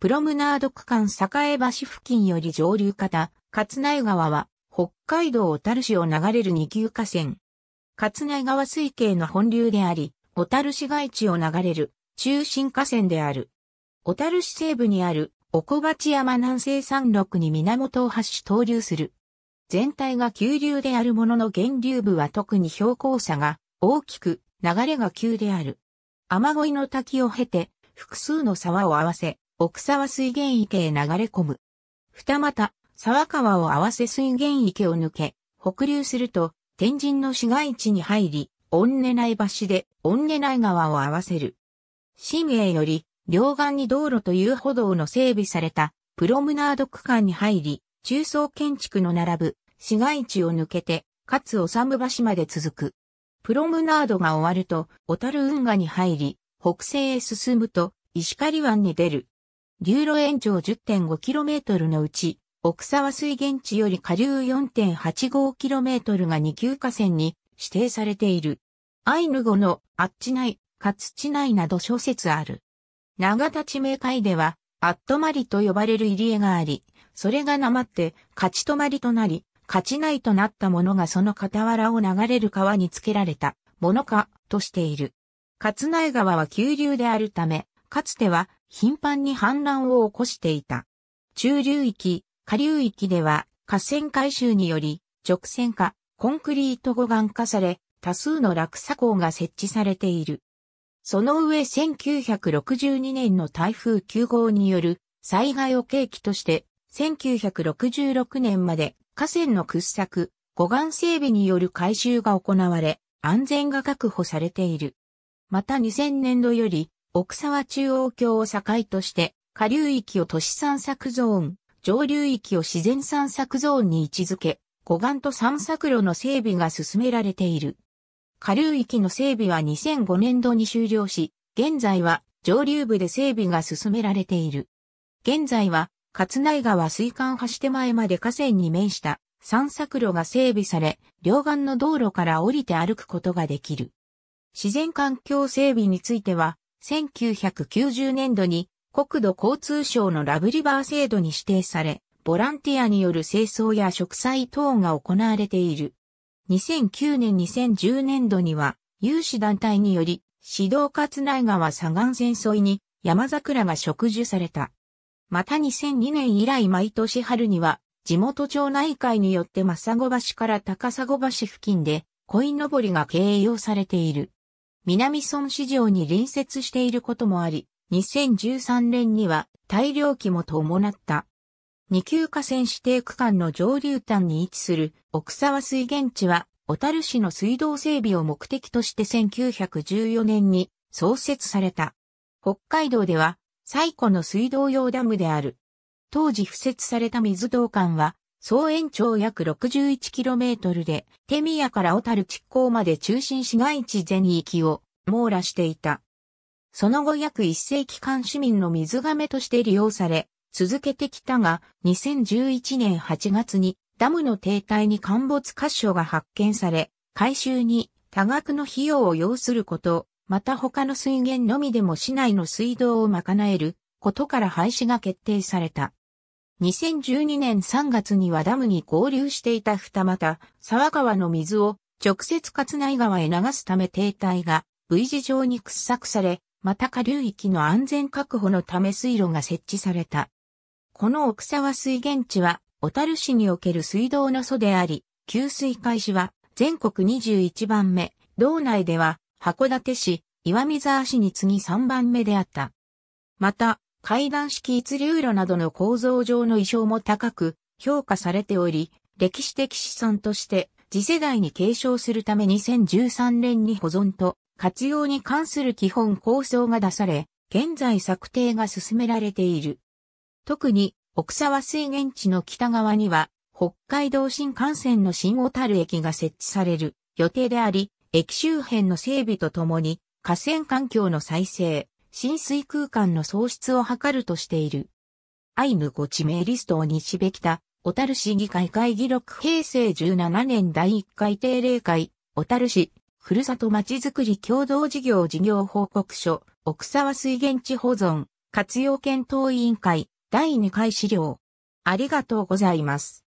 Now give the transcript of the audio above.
プロムナード区間栄橋付近より上流方、勝内川は、北海道小樽市を流れる二級河川。勝内川水系の本流であり、小樽市街地を流れる中心河川である。小樽市西部にある、おこばち山南西山麓に源を発し投流する。全体が急流であるものの源流部は特に標高差が大きく流れが急である。雨乞いの滝を経て複数の沢を合わせ奥沢水源池へ流れ込む。二股、沢川を合わせ水源池を抜け、北流すると、天神の市街地に入り、御根内橋で、御根内川を合わせる。新栄より、両岸に道路という歩道の整備された、プロムナード区間に入り、中層建築の並ぶ、市街地を抜けて、かつ治橋まで続く。プロムナードが終わると、小樽運河に入り、北西へ進むと、石狩湾に出る。流路延長 10.5km のうち、奥沢水源地より下流 4.85km が二級河川に指定されている。アイヌ語のアッチナイ、カツチナイなど諸説ある。長田地名会では、アットマリと呼ばれる入り江があり、それがなまって、カち止まりとなり、カち内となったものがその傍らを流れる川につけられたものかとしている。ナイ川は急流であるため、かつては頻繁に氾濫を起こしていた。中流域、下流域では河川改修により直線化、コンクリート護岸化され、多数の落差港が設置されている。その上1962年の台風9号による災害を契機として、1966年まで河川の掘削、護岸整備による改修が行われ、安全が確保されている。また2000年度より奥沢中央橋を境として、下流域を都市散策ゾーン、上流域を自然散策ゾーンに位置づけ、湖岸と散策路の整備が進められている。下流域の整備は2005年度に終了し、現在は上流部で整備が進められている。現在は、勝内川水管橋手前まで河川に面した散策路が整備され、両岸の道路から降りて歩くことができる。自然環境整備については、1990年度に国土交通省のラブリバー制度に指定され、ボランティアによる清掃や植栽等が行われている。2009年2010年度には、有志団体により、指導勝内川左岸線沿いに山桜が植樹された。また2002年以来毎年春には、地元町内会によって正子橋から高砂橋付近で、鯉のぼりが掲揚されている。南村市場に隣接していることもあり、2013年には大量期も伴った。二級河川指定区間の上流端に位置する奥沢水源地は、小樽市の水道整備を目的として1914年に創設された。北海道では最古の水道用ダムである。当時付設された水道管は総延長約 61km で、手宮から小樽地港まで中心市街地全域を網羅していた。その後約1世紀間市民の水亀として利用され、続けてきたが、2011年8月にダムの停滞に陥没箇所が発見され、改修に多額の費用を要すること、また他の水源のみでも市内の水道を賄えることから廃止が決定された。2012年3月にはダムに合流していた二股、沢川の水を直接勝内川へ流すため停滞が V 字状に掘削され、また下流域の安全確保のため水路が設置された。この奥沢水源地は、小樽市における水道の祖であり、給水開始は全国21番目、道内では函館市、岩見沢市に次ぎ3番目であった。また、階段式一流路などの構造上の意匠も高く評価されており、歴史的資産として次世代に継承するため2013年に保存と活用に関する基本構想が出され、現在策定が進められている。特に奥沢水源地の北側には北海道新幹線の新小樽駅が設置される予定であり、駅周辺の整備とともに河川環境の再生、浸水空間の創出を図るとしている。アイヌ5地名リストを西べきた、小樽市議会会議録平成17年第1回定例会、小樽市、ふるさとまちづくり共同事業事業報告書、奥沢水源地保存、活用検討委員会、第2回資料。ありがとうございます。